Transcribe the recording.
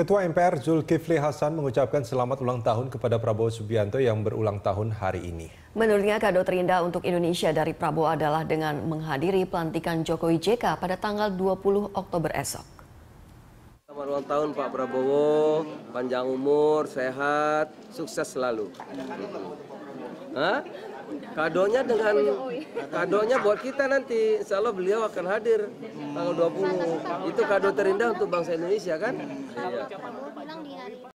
Ketua MPR Zulkifli Hasan mengucapkan selamat ulang tahun kepada Prabowo Subianto yang berulang tahun hari ini. Menurutnya kado terindah untuk Indonesia dari Prabowo adalah dengan menghadiri pelantikan Jokowi JK pada tanggal 20 Oktober esok. Selamat ulang tahun Pak Prabowo, panjang umur, sehat, sukses selalu. Hah? Kadonya dengan kadonya buat kita nanti, insya Allah beliau akan hadir tanggal 20. Itu kado terindah untuk bangsa Indonesia kan? Iya.